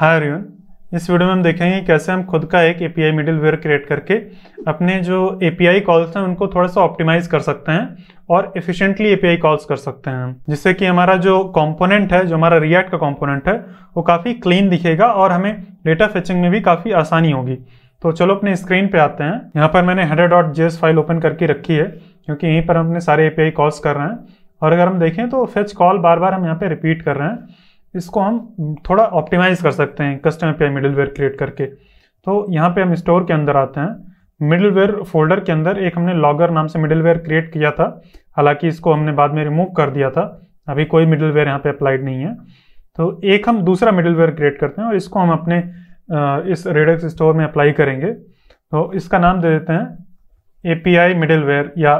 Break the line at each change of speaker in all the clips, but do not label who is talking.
हाय रिवन इस वीडियो में हम देखेंगे कैसे हम खुद का एक एपीआई मिडिलवेयर क्रिएट करके अपने जो एपीआई कॉल्स हैं उनको थोड़ा सा ऑप्टिमाइज कर सकते हैं और एफिशिएंटली एपीआई कॉल्स कर सकते हैं जिससे कि हमारा जो कंपोनेंट है जो हमारा रिएक्ट का कंपोनेंट है वो काफ़ी क्लीन दिखेगा और हमें डेटा फेचिंग में भी काफ़ी आसानी होगी तो चलो अपने स्क्रीन पर आते हैं यहाँ पर मैंने header dot J file open करके रखी है क्योंकि यहीं पर हम अपने सारे ए पी कॉल्स कर रहे हैं और अगर हम देखें तो फेच कॉल बार बार हम यहाँ पर रिपीट कर रहे हैं इसको हम थोड़ा ऑप्टिमाइज कर सकते हैं कस्टम पे मिडलवेयर क्रिएट करके तो यहाँ पे हम स्टोर के अंदर आते हैं मिडलवेयर फोल्डर के अंदर एक हमने लॉगर नाम से मिडलवेयर क्रिएट किया था हालांकि इसको हमने बाद में रिमूव कर दिया था अभी कोई मिडलवेयर यहाँ पे अप्लाइड नहीं है तो एक हम दूसरा मिडलवेयर क्रिएट करते हैं और इसको हम अपने इस रेडक्स स्टोर में अप्लाई करेंगे तो इसका नाम दे देते हैं ए पी आई मिडलवेयर या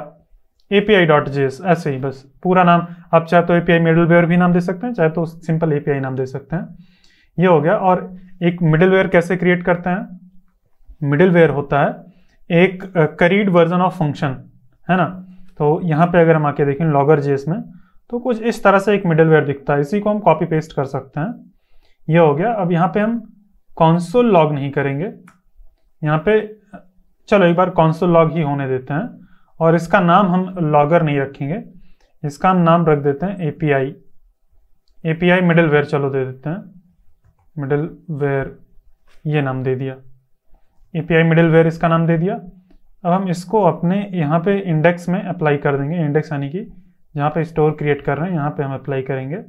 एपीआई डॉट जेस ऐसे ही बस पूरा नाम आप चाहे तो एपीआई मिडलवेयर भी नाम दे सकते हैं चाहे तो सिंपल एपीआई नाम दे सकते हैं ये हो गया और एक मिडलवेयर कैसे क्रिएट करते हैं मिडलवेयर होता है एक करीड वर्जन ऑफ फंक्शन है ना तो यहाँ पे अगर हम आके देखें लॉगर जेस में तो कुछ इस तरह से एक मिडलवेयर दिखता है इसी को हम कॉपी पेस्ट कर सकते हैं ये हो गया अब यहाँ पे हम कौनसोल लॉग नहीं करेंगे यहाँ पे चलो एक बार कौनसोल लॉग ही होने देते हैं और इसका नाम हम लॉगर नहीं रखेंगे इसका हम नाम रख देते हैं एपीआई एपीआई वेयर चलो दे देते हैं मिडल वेयर ये नाम दे दिया एपीआई वेयर इसका नाम दे दिया अब हम इसको अपने यहाँ पे इंडेक्स में अप्लाई कर देंगे इंडेक्स यानी कि जहाँ पे स्टोर क्रिएट कर रहे हैं यहाँ पे हम अप्लाई करेंगे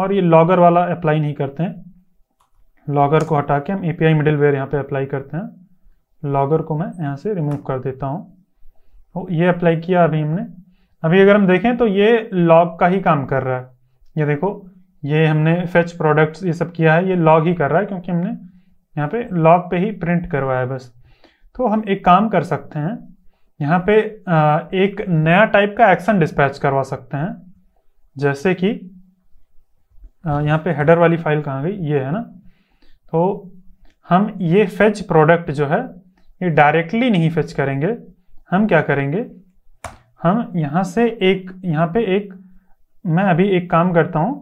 और ये लॉगर वाला अप्लाई नहीं करते हैं लॉगर को हटा के हम एपीआई वेयर यहाँ पर अप्लाई करते हैं लॉगर को मैं यहाँ से रिमूव कर देता हूँ ये अप्लाई किया अभी हमने अभी अगर हम देखें तो ये लॉग का ही काम कर रहा है ये देखो ये हमने फेच प्रोडक्ट्स ये सब किया है ये लॉग ही कर रहा है क्योंकि हमने यहाँ पे लॉग पे ही प्रिंट करवाया है बस तो हम एक काम कर सकते हैं यहाँ पे एक नया टाइप का एक्शन डिस्पैच करवा सकते हैं जैसे कि यहाँ पे हेडर वाली फाइल कहाँ गई ये है ना तो हम ये फेच प्रोडक्ट जो है ये डायरेक्टली नहीं फेच करेंगे हम क्या करेंगे हम यहाँ से एक यहाँ पे एक मैं अभी एक काम करता हूँ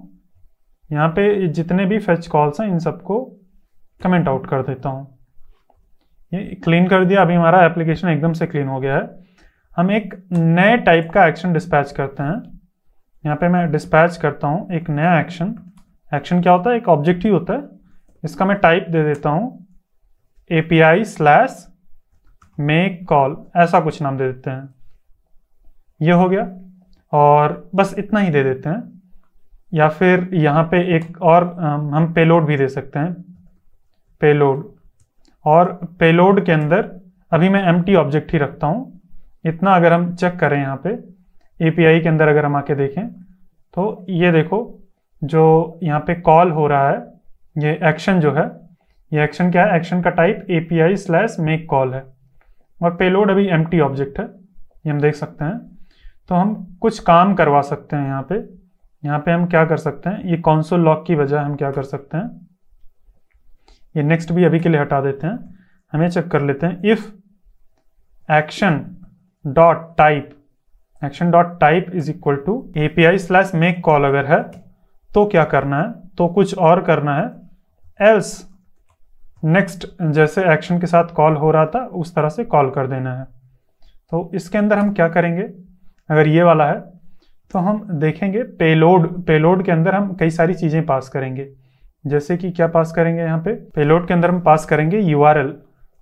यहाँ पे जितने भी फेच कॉल्स हैं इन सबको कमेंट आउट कर देता हूँ ये क्लीन कर दिया अभी हमारा एप्लीकेशन एकदम से क्लीन हो गया है हम एक नए टाइप का एक्शन डिस्पैच करते हैं यहाँ पे मैं डिस्पैच करता हूँ एक नया एक्शन एक्शन क्या होता है एक ऑब्जेक्ट ही होता है इसका मैं टाइप दे देता हूँ A P I slash make call ऐसा कुछ नाम दे देते हैं ये हो गया और बस इतना ही दे देते हैं या फिर यहाँ पे एक और हम पेलोड भी दे सकते हैं पेलोड और पेलोड के अंदर अभी मैं एम ऑब्जेक्ट ही रखता हूँ इतना अगर हम चेक करें यहाँ पे ए के अंदर अगर हम आके देखें तो ये देखो जो यहाँ पे कॉल हो रहा है ये एक्शन जो है ये एक्शन क्या है एक्शन का type A P I slash make call है और पेलोड अभी एम ऑब्जेक्ट है ये हम देख सकते हैं तो हम कुछ काम करवा सकते हैं यहाँ पे यहाँ पे हम क्या कर सकते हैं ये कौनसोल लॉक की वजह हम क्या कर सकते हैं ये नेक्स्ट भी अभी के लिए हटा देते हैं हमें चेक कर लेते हैं if action dot type action dot type is equal to A P I slash make call अगर है तो क्या करना है तो कुछ और करना है एल्स नेक्स्ट जैसे एक्शन के साथ कॉल हो रहा था उस तरह से कॉल कर देना है तो इसके अंदर हम क्या करेंगे अगर ये वाला है तो हम देखेंगे पेलोड पेलोड के अंदर हम कई सारी चीज़ें पास करेंगे जैसे कि क्या पास करेंगे यहाँ पे पेलोड के अंदर हम पास करेंगे यू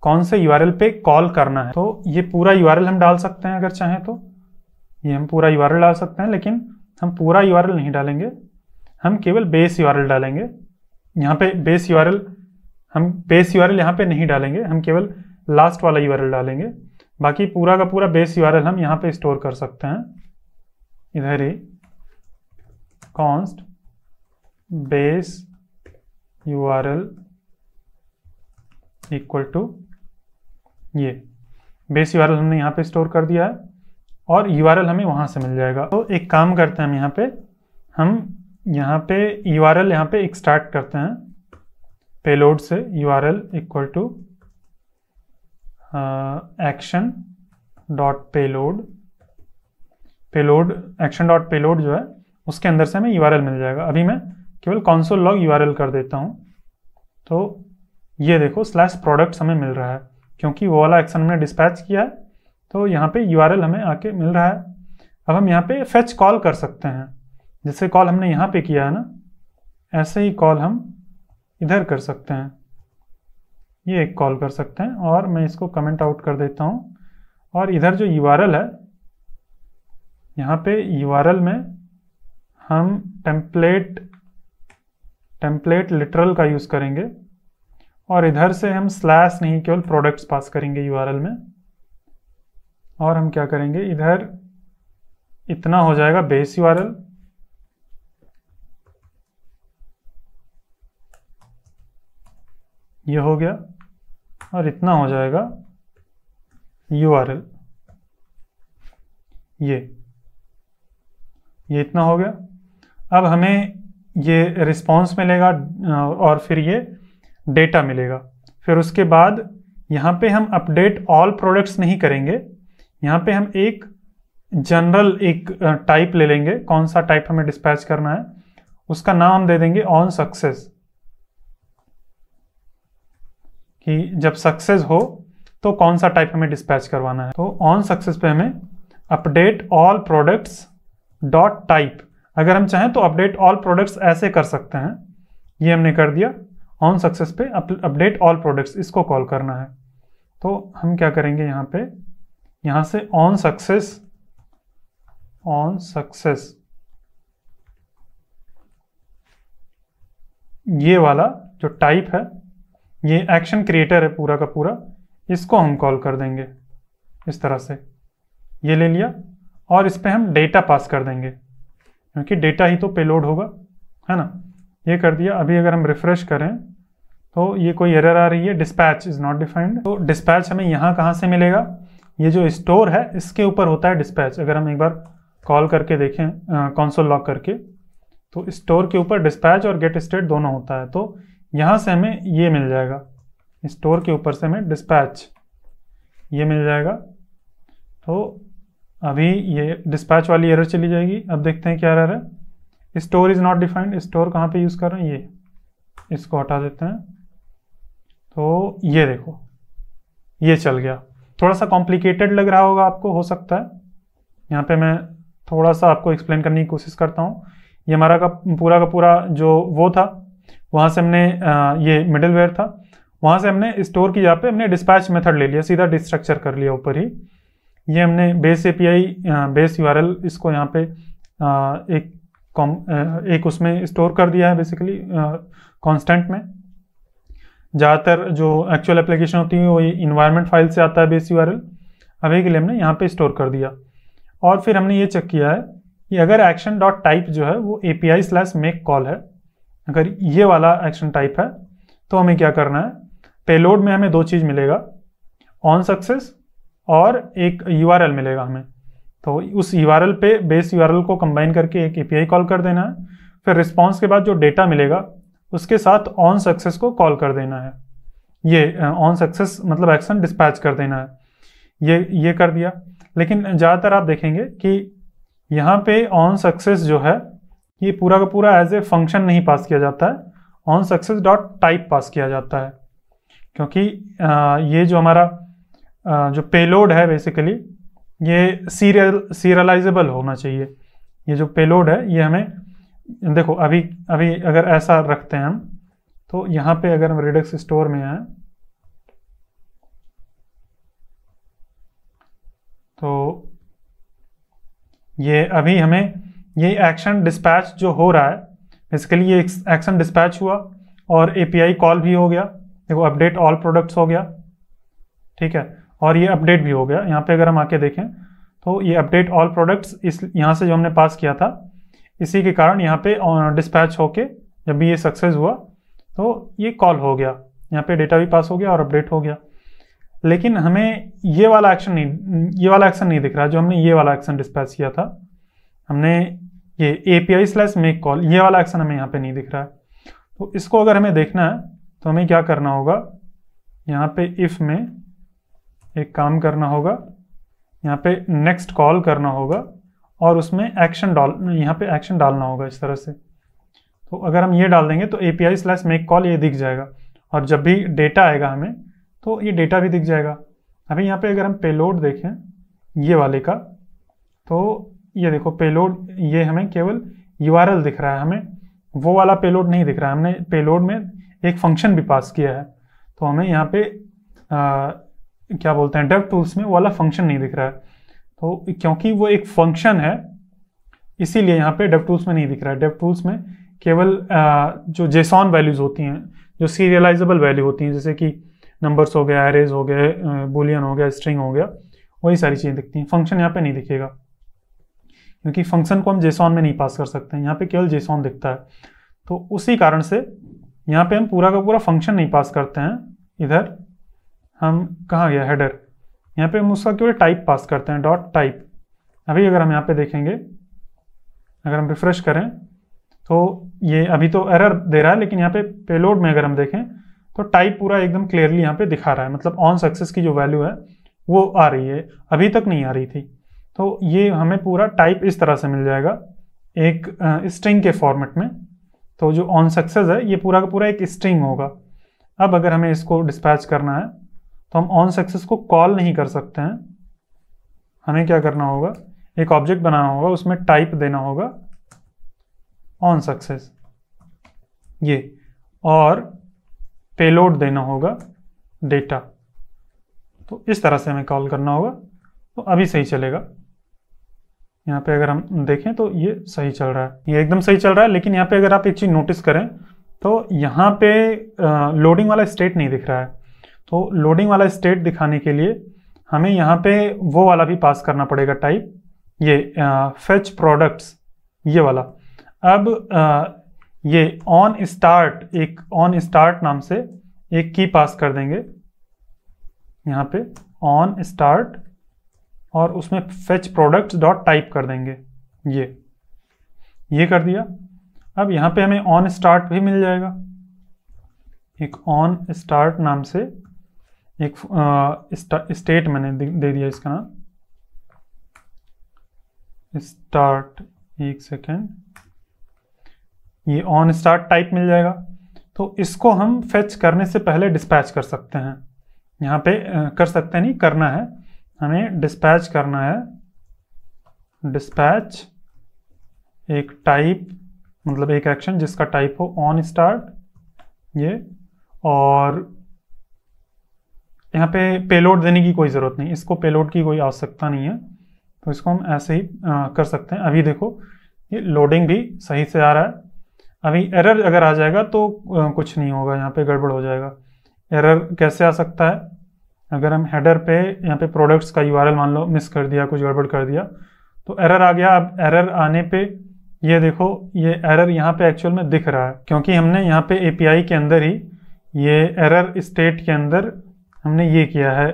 कौन से यू पे कॉल करना है तो ये पूरा यू हम डाल सकते हैं अगर चाहें तो ये हम पूरा यू डाल सकते हैं लेकिन हम पूरा यू नहीं डालेंगे हम केवल बेस यू डालेंगे यहाँ पे बेस यू हम बेस यू आर यहाँ पर नहीं डालेंगे हम केवल लास्ट वाला यू डालेंगे बाकी पूरा का पूरा बेस यू हम यहाँ पर स्टोर कर सकते हैं इधर ही const base U R L equal to ये बेस यू आर एल हमने यहाँ पे स्टोर कर दिया है और यू आर एल हमें वहाँ से मिल जाएगा तो एक काम करते हैं हम यहाँ पे हम यहाँ पे यू आर एल यहाँ पे एक्सट्रैक्ट करते हैं पेलोड से U R L equal to action dot payload payload action dot payload जो है उसके अंदर से हमें यू मिल जाएगा अभी मैं केवल कॉन्सोल लॉग यू कर देता हूँ तो ये देखो स्लैश प्रोडक्ट्स हमें मिल रहा है क्योंकि वो वाला एक्शन हमने डिस्पैच किया है तो यहाँ पे यू हमें आके मिल रहा है अब हम यहाँ पे फेच कॉल कर सकते हैं जैसे कॉल हमने यहाँ पे किया है ना ऐसे ही कॉल हम इधर कर सकते हैं ये एक कॉल कर सकते हैं और मैं इसको कमेंट आउट कर देता हूँ और इधर जो यू है यहाँ पे यू में हम टेम्पलेट टेम्पलेट लिटरल का यूज़ करेंगे और इधर से हम स्लैश नहीं केवल प्रोडक्ट्स पास करेंगे यू में और हम क्या करेंगे इधर इतना हो जाएगा बेस यू ये हो गया और इतना हो जाएगा यू ये ये इतना हो गया अब हमें ये रिस्पॉन्स मिलेगा और फिर ये डेटा मिलेगा फिर उसके बाद यहाँ पे हम अपडेट ऑल प्रोडक्ट्स नहीं करेंगे यहाँ पे हम एक जनरल एक टाइप ले लेंगे कौन सा टाइप हमें डिस्पैच करना है उसका नाम दे देंगे ऑन सक्सेस कि जब सक्सेस हो तो कौन सा टाइप हमें डिस्पैच करवाना है तो ऑन सक्सेस पे हमें update all products dot type अगर हम चाहें तो अपडेट ऑल प्रोडक्ट्स ऐसे कर सकते हैं ये हमने कर दिया ऑन सक्सेस पे अपडेट ऑल प्रोडक्ट्स इसको कॉल करना है तो हम क्या करेंगे यहाँ पे यहाँ से ऑन सक्सेस ऑन सक्सेस ये वाला जो टाइप है ये एक्शन क्रिएटर है पूरा का पूरा इसको हम कॉल कर देंगे इस तरह से ये ले लिया और इस पर हम डेटा पास कर देंगे क्योंकि डेटा ही तो पेलोड होगा है ना ये कर दिया अभी अगर हम रिफ़्रेश करें तो ये कोई एरर आ रही है डिस्पैच इज़ नॉट डिफाइंड तो डिस्पैच हमें यहाँ कहाँ से मिलेगा ये जो स्टोर है इसके ऊपर होता है डिस्पैच अगर हम एक बार कॉल करके देखें कौनसोल लॉक करके तो स्टोर के ऊपर डिस्पैच और गेट स्टेट दोनों होता है तो यहाँ से हमें ये मिल जाएगा स्टोर के ऊपर से हमें डिस्पैच ये मिल जाएगा तो अभी ये डिस्पैच वाली एरर चली जाएगी अब देखते हैं क्या एरर है store is not defined store कहाँ पे यूज़ कर रहे हैं ये इसको हटा देते हैं तो ये देखो ये चल गया थोड़ा सा कॉम्प्लिकेटेड लग रहा होगा आपको हो सकता है यहाँ पे मैं थोड़ा सा आपको एक्सप्लेन करने की कोशिश करता हूँ ये हमारा का पूरा का पूरा जो वो था वहाँ से हमने ये मिडलवेयर था वहाँ से हमने स्टोर की जहाँ पे हमने डिस्पैच मेथड ले लिया सीधा डिस्ट्रक्चर कर लिया ऊपर ही ये हमने बेस एपीआई बेस यूआरएल इसको यहाँ पे एक कॉम एक उसमें स्टोर कर दिया है बेसिकली कांस्टेंट में ज़्यादातर जो एक्चुअल एप्लीकेशन होती है वो इन्वायरमेंट फाइल से आता है बेस यू अभी के लिए हमने यहाँ पे स्टोर कर दिया और फिर हमने ये चेक किया है कि अगर एक्शन डॉट टाइप जो है वो A P I slash make call है अगर ये वाला एक्शन टाइप है तो हमें क्या करना है पेलोड में हमें दो चीज़ मिलेगा ऑन सक्सेस और एक यू मिलेगा हमें तो उस यू पे बेस यू को कंबाइन करके एक ए कॉल कर देना है फिर रिस्पॉन्स के बाद जो डेटा मिलेगा उसके साथ ऑन सक्सेस को कॉल कर देना है ये ऑन uh, सक्सेस मतलब एक्शन डिस्पैच कर देना है ये ये कर दिया लेकिन ज़्यादातर आप देखेंगे कि यहाँ पे ऑन सक्सेस जो है ये पूरा का पूरा एज ए फंक्शन नहीं पास किया जाता है on success dot type pass किया जाता है क्योंकि ये जो हमारा जो पेलोड है बेसिकली ये सीरियल सीरियलाइजेबल होना चाहिए ये जो पेलोड है ये हमें देखो अभी अभी अगर ऐसा रखते हैं हम तो यहाँ पे अगर हम रिडक्स स्टोर में आए तो ये अभी हमें ये एक्शन डिस्पैच जो हो रहा है बेसिकली ये एक्शन डिस्पैच हुआ और एपीआई कॉल भी हो गया देखो अपडेट ऑल प्रोडक्ट्स हो गया ठीक है और ये अपडेट भी हो गया यहाँ पे अगर हम आके देखें तो ये अपडेट ऑल प्रोडक्ट्स इस यहाँ से जो हमने पास किया था इसी के कारण यहाँ पे डिस्पैच होके जब भी ये सक्सेस हुआ तो ये कॉल हो गया यहाँ पे डेटा भी पास हो गया और अपडेट हो गया लेकिन हमें ये वाला एक्शन नहीं ये वाला एक्शन नहीं दिख रहा जो हमने ये वाला एक्शन डिस्पैच किया था हमने ये A P I slash make call ये वाला एक्शन हमें यहाँ पे नहीं दिख रहा है तो इसको अगर हमें देखना है तो हमें क्या करना होगा यहाँ पे इफ में एक काम करना होगा यहाँ पे नेक्स्ट कॉल करना होगा और उसमें एक्शन डाल यहाँ पे एक्शन डालना होगा इस तरह से तो अगर हम ये डाल देंगे तो A P I slash make call ये दिख जाएगा और जब भी डेटा आएगा हमें तो ये डेटा भी दिख जाएगा अभी यहाँ पे अगर हम पेलोड देखें ये वाले का तो ये देखो पेलोड ये हमें केवल यू दिख रहा है हमें वो वाला पेलोड नहीं दिख रहा है हमने पेलोड में एक फंक्शन भी पास किया है तो हमें यहाँ पे आ, क्या बोलते हैं डेव टूल्स में वाला फंक्शन नहीं दिख रहा है तो क्योंकि वो एक फंक्शन है इसीलिए यहाँ पे डेव टूल्स में नहीं दिख रहा है डेव टूल्स में केवल आ, जो जेसॉन वैल्यूज़ होती हैं जो सीरियलाइजेबल वैल्यू होती हैं जैसे कि नंबर्स हो गया एरेज हो गए बुलियन हो गया स्ट्रिंग हो गया वही सारी चीज़ें दिखती हैं फंक्शन यहाँ पर नहीं दिखेगा क्योंकि फंक्शन को हम जेसॉन में नहीं पास कर सकते यहाँ पे केवल जेसॉन दिखता है तो उसी कारण से यहाँ पे हम पूरा का पूरा फंक्शन नहीं पास करते हैं इधर हम कहाँ गया हेडर यहाँ पे हम उसका केवल टाइप पास करते हैं डॉट टाइप अभी अगर हम यहाँ पे देखेंगे अगर हम रिफ्रेश करें तो ये अभी तो एरर दे रहा है लेकिन यहाँ पे पेलोड में अगर हम देखें तो टाइप पूरा एकदम क्लियरली यहाँ पे दिखा रहा है मतलब ऑन सक्सेस की जो वैल्यू है वो आ रही है अभी तक नहीं आ रही थी तो ये हमें पूरा टाइप इस तरह से मिल जाएगा एक स्ट्रिंग के फॉर्मेट में तो जो ऑन सक्सेस है ये पूरा का पूरा एक स्ट्रिंग होगा अब अगर हमें इसको डिस्पैच करना है तो हम ऑन सक्सेस को कॉल नहीं कर सकते हैं हमें क्या करना होगा एक ऑब्जेक्ट बनाना होगा उसमें टाइप देना होगा ऑन सक्सेस ये और पेलोड देना होगा डेटा तो इस तरह से हमें कॉल करना होगा तो अभी सही चलेगा यहाँ पे अगर हम देखें तो ये सही चल रहा है ये एकदम सही चल रहा है लेकिन यहाँ पे अगर आप एक चीज़ नोटिस करें तो यहाँ पे लोडिंग वाला स्टेट नहीं दिख रहा है तो लोडिंग वाला स्टेट दिखाने के लिए हमें यहाँ पे वो वाला भी पास करना पड़ेगा टाइप ये फेच प्रोडक्ट्स ये वाला अब आ, ये ऑन स्टार्ट एक ऑन स्टार्ट नाम से एक की पास कर देंगे यहाँ पे ऑन स्टार्ट और उसमें फेच प्रोडक्ट डॉट टाइप कर देंगे ये ये कर दिया अब यहाँ पे हमें ऑन स्टार्ट भी मिल जाएगा एक ऑन स्टार्ट नाम से एक स्टेट मैंने दे दिया इसका नाम स्टार्ट एक सेकेंड ये ऑन स्टार्ट टाइप मिल जाएगा तो इसको हम फेच करने से पहले डिस्पैच कर सकते हैं यहाँ पे कर सकते नहीं करना है हमें डिस्पैच करना है डिस्पैच एक टाइप मतलब एक एक्शन जिसका टाइप हो ऑन स्टार्ट ये और यहाँ पे पेलोड देने की कोई ज़रूरत नहीं इसको पेलोड की कोई आवश्यकता नहीं है तो इसको हम ऐसे ही आ, कर सकते हैं अभी देखो ये लोडिंग भी सही से आ रहा है अभी एरर अगर आ जाएगा तो आ, कुछ नहीं होगा यहाँ पे गड़बड़ हो जाएगा एरर कैसे आ सकता है अगर हम हेडर पे यहाँ पे प्रोडक्ट्स का यू मान लो मिस कर दिया कुछ गड़बड़ कर दिया तो एरर आ गया अब एरर आने पे ये देखो ये एरर यहाँ पे एक्चुअल में दिख रहा है क्योंकि हमने यहाँ पे एपीआई के अंदर ही ये एरर स्टेट के अंदर हमने ये किया है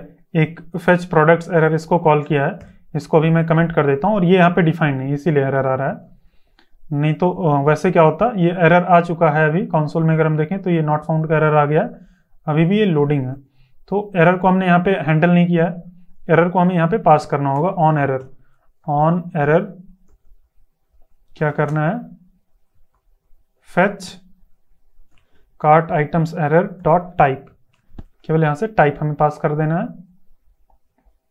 एक फेच प्रोडक्ट्स एरर इसको कॉल किया है इसको अभी मैं कमेंट कर देता हूँ और ये यहाँ पर डिफाइन नहीं इसीलिए एरर आ रहा है नहीं तो वैसे क्या होता ये एरर आ चुका है अभी कंसोल में अगर हम देखें तो ये नॉट फाउंड का एरर आ गया है अभी भी ये लोडिंग है तो एरर को हमने यहाँ पे हैंडल नहीं किया है एरर को हमें यहाँ पे पास करना होगा ऑन एरर ऑन एरर क्या करना है fetch cart items error dot type केवल यहाँ से टाइप हमें पास कर देना है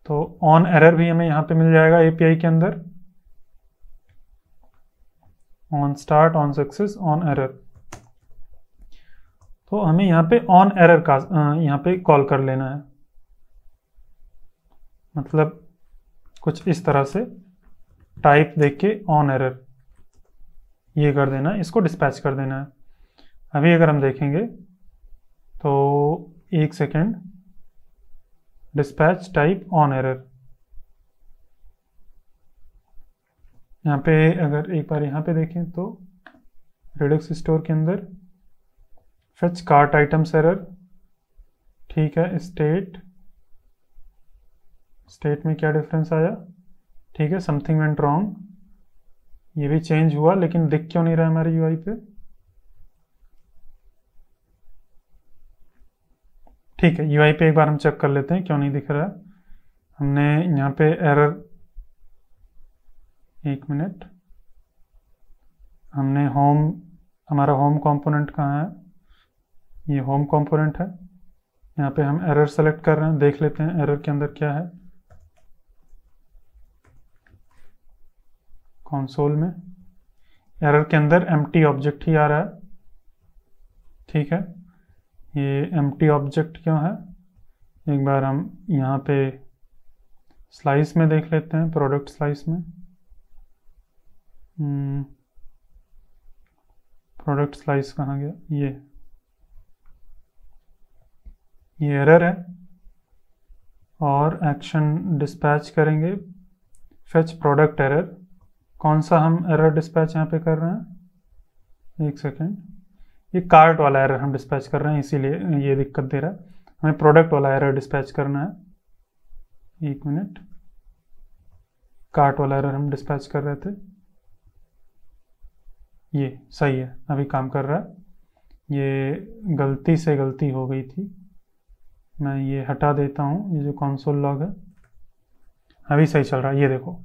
तो ऑन एरर भी हमें यहाँ पे मिल जाएगा एपीआई के अंदर on start on success on error तो हमें यहाँ पे ऑन एरर का यहाँ पे कॉल कर लेना है मतलब कुछ इस तरह से टाइप देख के ऑन एरर ये कर देना है इसको डिस्पैच कर देना है अभी अगर हम देखेंगे तो एक second dispatch type on error यहाँ पे अगर एक बार यहाँ पे देखें तो रिडक्स स्टोर के अंदर fetch कार्ट items error ठीक है स्टेट स्टेट में क्या डिफरेंस आया ठीक है समथिंग वेंट रॉन्ग ये भी चेंज हुआ लेकिन दिख क्यों नहीं रहा हमारे यूआई पे ठीक है यूआई पे एक बार हम चेक कर लेते हैं क्यों नहीं दिख रहा हमने यहाँ पे एरर एक मिनट हमने होम हमारा होम कंपोनेंट कहाँ है ये होम कंपोनेंट है यहाँ पे हम एरर सेलेक्ट कर रहे हैं देख लेते हैं एरर के अंदर क्या है कंसोल में एरर के अंदर एम ऑब्जेक्ट ही आ रहा है ठीक है ये एम ऑब्जेक्ट क्यों है एक बार हम यहाँ पे स्लाइस में देख लेते हैं प्रोडक्ट स्लाइस में प्रोडक्ट हम्म, स्लाइस कहाँ गया ये ये एरर है और एक्शन डिस्पैच करेंगे फेच प्रोडक्ट एरर कौन सा हम एरर डिस्पैच यहाँ पे कर रहे हैं एक सेकेंड ये कार्ट वाला एरर हम डिस्पैच कर रहे हैं इसीलिए ये दिक्कत दे रहा है हमें प्रोडक्ट वाला एरर डिस्पैच करना है एक मिनट कार्ट वाला एरर हम डिस्पैच कर रहे थे ये सही है अभी काम कर रहा है ये गलती से गलती हो गई थी मैं ये हटा देता हूँ ये जो कॉन्सोल लॉग है अभी सही चल रहा है ये देखो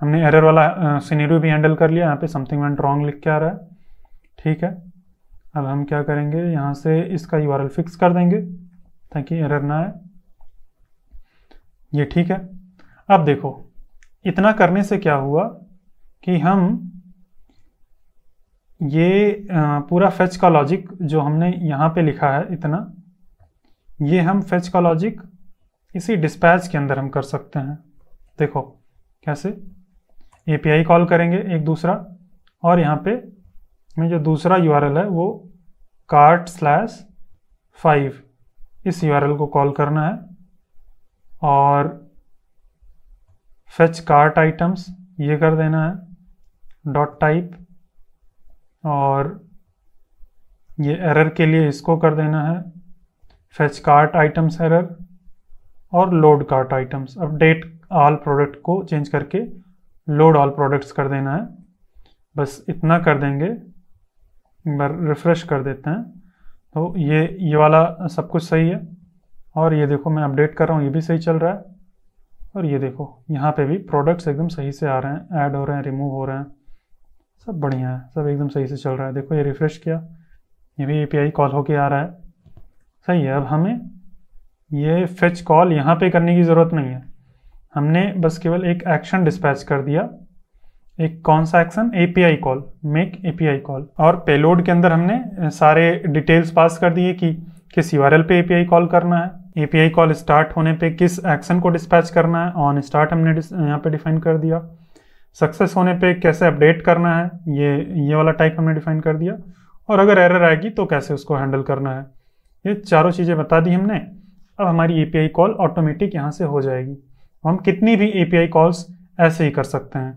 हमने एरर वाला सीनेरियो भी हैंडल कर लिया यहाँ पे समथिंग वेंट रॉन्ग लिख के आ रहा है ठीक है अब हम क्या करेंगे यहाँ से इसका यू फिक्स कर देंगे ताकि एरर ना आए ये ठीक है अब देखो इतना करने से क्या हुआ कि हम ये पूरा फेच का लॉजिक जो हमने यहाँ पे लिखा है इतना ये हम फेच का लॉजिक इसी डिस्पैच के अंदर हम कर सकते हैं देखो कैसे एपीआई कॉल करेंगे एक दूसरा और यहाँ पे मैं जो दूसरा यूआरएल है वो कार्ट स्लैश फाइव इस यूआरएल को कॉल करना है और फेच कार्ट आइटम्स ये कर देना है डॉट टाइप और ये एरर के लिए इसको कर देना है फेच कार्ट आइटम्स एरर और load cart items update all product को चेंज करके लोड ऑल प्रोडक्ट्स कर देना है बस इतना कर देंगे एक बार रिफ़्रेश कर देते हैं तो ये ये वाला सब कुछ सही है और ये देखो मैं अपडेट कर रहा हूँ ये भी सही चल रहा है और ये देखो यहाँ पे भी प्रोडक्ट्स एकदम सही से आ रहे हैं ऐड हो रहे हैं रिमूव हो रहे हैं सब बढ़िया है सब एकदम सही से चल रहा है देखो ये रिफ़्रेश किया ये भी ए कॉल होके आ रहा है सही है अब हमें ये फेच कॉल यहाँ पे करने की ज़रूरत नहीं है हमने बस केवल एक एक्शन डिस्पैच कर दिया एक कौन सा action I call make I call और पेलोड के अंदर हमने सारे डिटेल्स पास कर दिए कि किस यूआरएल पे आई कॉल करना है आई कॉल स्टार्ट होने पे किस एक्शन को डिस्पैच करना है ऑन स्टार्ट हमने यहाँ पे डिफाइन कर दिया सक्सेस होने पे कैसे अपडेट करना है ये ये वाला टाइप हमने डिफाइन कर दिया और अगर एरर आएगी तो कैसे उसको हैंडल करना है ये चारों चीज़ें बता दी हमने अब हमारी ए कॉल ऑटोमेटिक यहाँ से हो जाएगी हम कितनी भी ए कॉल्स ऐसे ही कर सकते हैं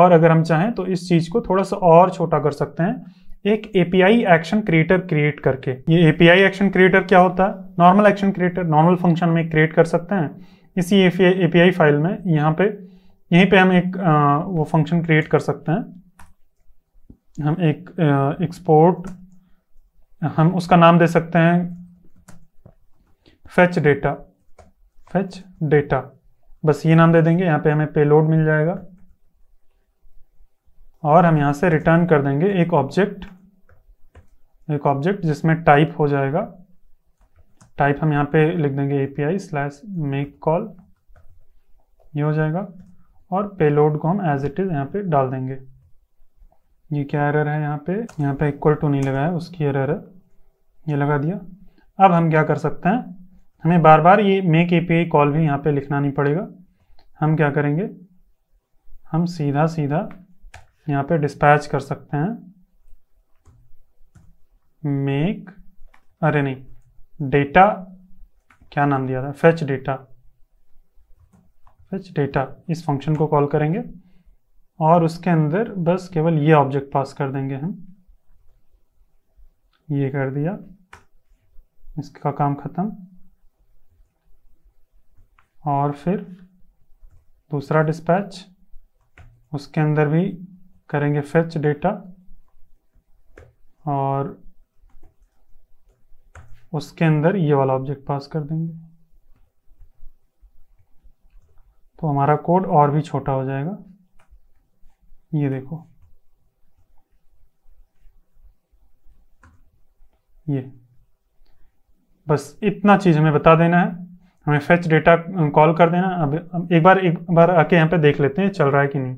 और अगर हम चाहें तो इस चीज़ को थोड़ा सा और छोटा कर सकते हैं एक एपीआई एक्शन क्रिएटर क्रिएट करके ये एपीआई एक्शन क्रिएटर क्या होता है normal action creator normal function में क्रिएट कर सकते हैं इसी ए पी फाइल में यहाँ पे यहीं पे हम एक आ, वो फंक्शन क्रिएट कर सकते हैं हम एक एक्सपोर्ट हम उसका नाम दे सकते हैं fetch data fetch data bus ये नाम दे देंगे यहाँ पे हमें पेलोड मिल जाएगा और हम यहाँ से रिटर्न कर देंगे एक ऑब्जेक्ट एक ऑब्जेक्ट जिसमें टाइप हो जाएगा टाइप हम यहाँ पे लिख देंगे एपीआई स्लैश मेक कॉल ये हो जाएगा और पेलोड को हम एज इट इज़ यहाँ पे डाल देंगे ये क्या एरर है यहाँ पे यहाँ पे इक्वल टू नहीं लगाया उसकी एरर है ये लगा दिया अब हम क्या कर सकते हैं हमें बार बार ये मेक ए कॉल भी यहाँ पे लिखना नहीं पड़ेगा हम क्या करेंगे हम सीधा सीधा यहाँ पे डिस्पैच कर सकते हैं मेक अरे नहीं डेटा क्या नाम दिया था फेच डेटा फेच डेटा इस फंक्शन को कॉल करेंगे और उसके अंदर बस केवल ये ऑब्जेक्ट पास कर देंगे हम ये कर दिया इसका काम ख़त्म और फिर दूसरा डिस्पैच उसके अंदर भी करेंगे फेच डेटा और उसके अंदर ये वाला ऑब्जेक्ट पास कर देंगे तो हमारा कोड और भी छोटा हो जाएगा ये देखो ये बस इतना चीज़ हमें बता देना है हमें फेच डेटा कॉल कर देना अब, अब एक बार एक बार आके यहाँ पे देख लेते हैं चल रहा है कि नहीं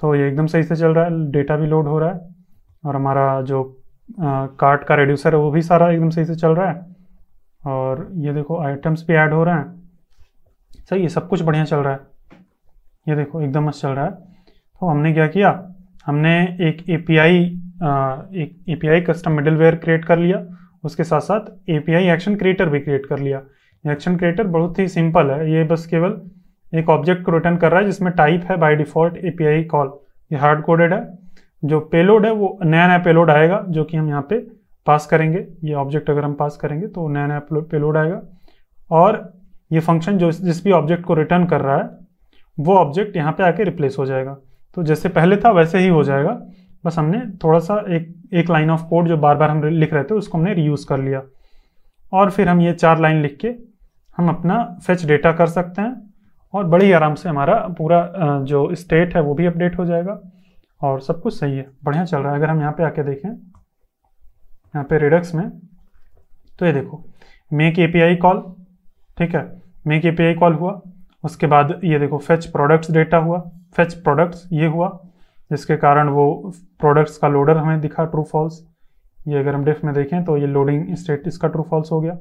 तो ये एकदम सही से चल रहा है डेटा भी लोड हो रहा है और हमारा जो आ, कार्ट का रेड्यूसर है वो भी सारा एकदम सही से चल रहा है और ये देखो आइटम्स भी ऐड हो रहे हैं सही ये सब कुछ बढ़िया चल रहा है ये देखो एकदम मस्त चल रहा है तो हमने क्या किया हमने एक एपीआई एक एपीआई कस्टम मिडलवेयर क्रिएट कर लिया उसके साथ साथ एपीआई एक्शन क्रिएटर भी क्रिएट कर लिया एक्शन क्रिएटर बहुत ही सिंपल है ये बस केवल एक ऑब्जेक्ट को रिटर्न कर रहा है जिसमें टाइप है बाय डिफॉल्ट एपीआई कॉल ये हार्ड कोडेड है जो पेलोड है वो नया नया पेलोड आएगा जो कि हम यहाँ पे पास करेंगे ये ऑब्जेक्ट अगर हम पास करेंगे तो नया नया पेलोड आएगा और ये फंक्शन जो जिस भी ऑब्जेक्ट को रिटर्न कर रहा है वो ऑब्जेक्ट यहाँ पे आके रिप्लेस हो जाएगा तो जैसे पहले था वैसे ही हो जाएगा बस हमने थोड़ा सा एक एक लाइन ऑफ कोड जो बार बार हम लिख रहे थे उसको हमने रीयूज़ कर लिया और फिर हम ये चार लाइन लिख के हम अपना फेच डेटा कर सकते हैं और बड़े ही आराम से हमारा पूरा जो स्टेट है वो भी अपडेट हो जाएगा और सब कुछ सही है बढ़िया चल रहा है अगर हम यहाँ पे आके देखें यहाँ पे रिडक्स में तो ये देखो मेक एपीआई कॉल ठीक है मेक एपीआई कॉल हुआ उसके बाद ये देखो फेच प्रोडक्ट्स डेटा हुआ फेच प्रोडक्ट्स ये हुआ जिसके कारण वो प्रोडक्ट्स का लोडर हमें दिखा ट्रू फॉल्स ये अगर हम डिफ में देखें तो ये लोडिंग स्टेट इसका ट्रू फॉल्स हो गया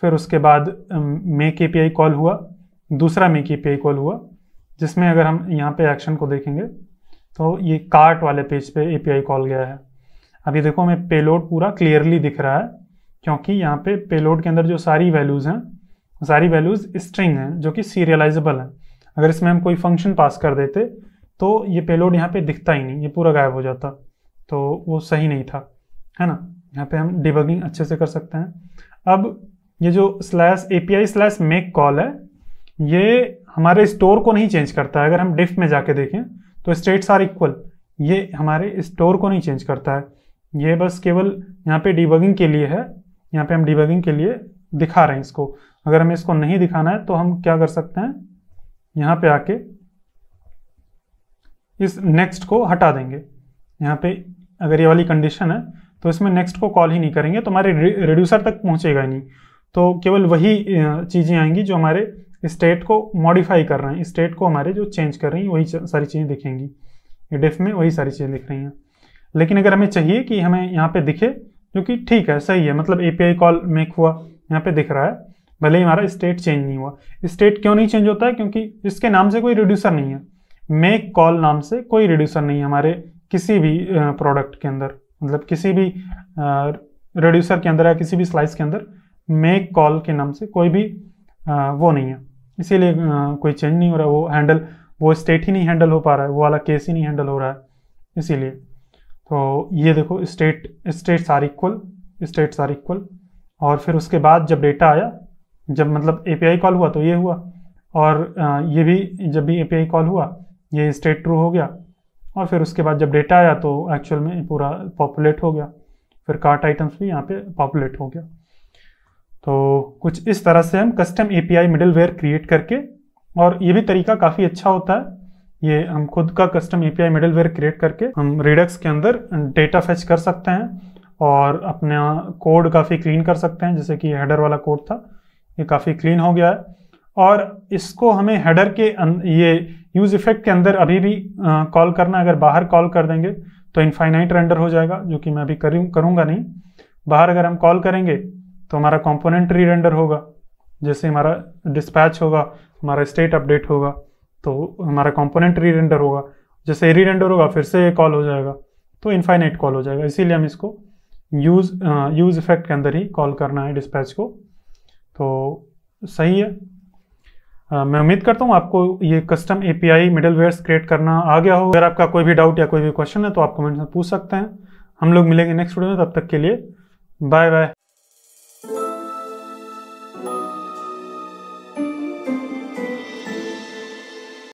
फिर उसके बाद मेक ए कॉल हुआ दूसरा मेक ए कॉल हुआ जिसमें अगर हम यहाँ पे एक्शन को देखेंगे तो ये कार्ट वाले पेज पे ए कॉल गया है अभी देखो हमें पेलोड पूरा क्लियरली दिख रहा है क्योंकि यहाँ पे पेलोड के अंदर जो सारी वैल्यूज़ हैं सारी वैल्यूज़ स्ट्रिंग हैं जो कि सीरियलाइजेबल हैं अगर इसमें हम कोई फंक्शन पास कर देते तो ये पेलोड यहाँ पे दिखता ही नहीं ये पूरा गायब हो जाता तो वो सही नहीं था है ना यहाँ पे हम डिबगिंग अच्छे से कर सकते हैं अब ये जो slash A slash make call है ये हमारे स्टोर को नहीं चेंज करता है अगर हम डिफ में जाके देखें तो स्टेट्स आर इक्वल ये हमारे स्टोर को नहीं चेंज करता है ये बस केवल यहाँ पे डिबगिंग के लिए है यहाँ पे हम डिबगिंग के लिए दिखा रहे हैं इसको अगर हमें इसको नहीं दिखाना है तो हम क्या कर सकते हैं यहाँ पे आके इस नेक्स्ट को हटा देंगे यहाँ पे अगर ये वाली कंडीशन है तो इसमें नेक्स्ट को कॉल ही नहीं करेंगे तो हमारे रिड्यूसर तक पहुँचेगा ही नहीं तो केवल वही चीज़ें आएंगी जो हमारे स्टेट को मॉडिफाई कर रहे हैं स्टेट को हमारे जो चेंज कर रही हैं वही सारी चीज़ें दिखेंगी डिफ में वही सारी चीज़ें दिख रही हैं लेकिन अगर हमें चाहिए कि हमें यहाँ पर दिखे जो कि ठीक है सही है मतलब ए कॉल मेक हुआ यहाँ पर दिख रहा है भले ही हमारा स्टेट चेंज नहीं हुआ स्टेट क्यों नहीं चेंज होता है क्योंकि इसके नाम से कोई रिड्यूसर नहीं है मेक कॉल नाम से कोई रिड्यूसर नहीं है हमारे किसी भी प्रोडक्ट के अंदर मतलब किसी भी रिड्यूसर के अंदर या किसी भी स्लाइस के अंदर मेक कॉल के नाम से कोई भी वो नहीं है इसीलिए कोई चेंज नहीं हो रहा वो हैंडल वो स्टेट ही नहीं हैंडल हो पा रहा है वो वाला केस ही नहीं हैंडल हो रहा है इसीलिए तो ये देखो state states are equal states are equal और फिर उसके बाद जब डेटा आया जब मतलब एपीआई कॉल हुआ तो ये हुआ और ये भी जब भी एपीआई कॉल हुआ ये स्टेट ट्रू हो गया और फिर उसके बाद जब डेटा आया तो एक्चुअल में पूरा पॉपुलेट हो गया फिर कार्ट आइटम्स भी यहाँ पे पॉपुलेट हो गया तो कुछ इस तरह से हम कस्टम एपीआई मिडलवेयर क्रिएट करके और ये भी तरीका काफ़ी अच्छा होता है ये हम खुद का कस्टम एपीआई मिडलवेयर क्रिएट करके हम रिडक्स के अंदर डेटा फेच कर सकते हैं और अपना कोड काफ़ी क्लीन कर सकते हैं जैसे कि हेडर वाला कोड था ये काफ़ी क्लीन हो गया है और इसको हमें हेडर के अं-, ये यूज इफेक्ट के अंदर अभी भी कॉल करना अगर बाहर कॉल कर देंगे तो इनफाइनाइट रेंडर हो जाएगा जो कि मैं अभी करूँ करूँगा नहीं बाहर अगर हम कॉल करेंगे तो हमारा कॉम्पोनेंट री रेंडर होगा जैसे हमारा डिस्पैच होगा हमारा स्टेट अपडेट होगा तो हमारा कॉम्पोनेंट री रेंडर होगा जैसे री रेंडर होगा फिर से कॉल हो जाएगा तो इनफाइनाइट कॉल हो जाएगा इसीलिए हम इसको यूज़ यूज़ इफेक्ट के अंदर ही कॉल करना है डिस्पैच को तो सही है मैं उम्मीद करता हूँ आपको ये custom A P middlewares create करना आ गया हो अगर आपका कोई भी डाउट या कोई भी क्वेश्चन है तो आप कमेंट में पूछ सकते हैं हम लोग मिलेंगे नेक्स्ट वीडियो में तब तक के लिए बाय बाय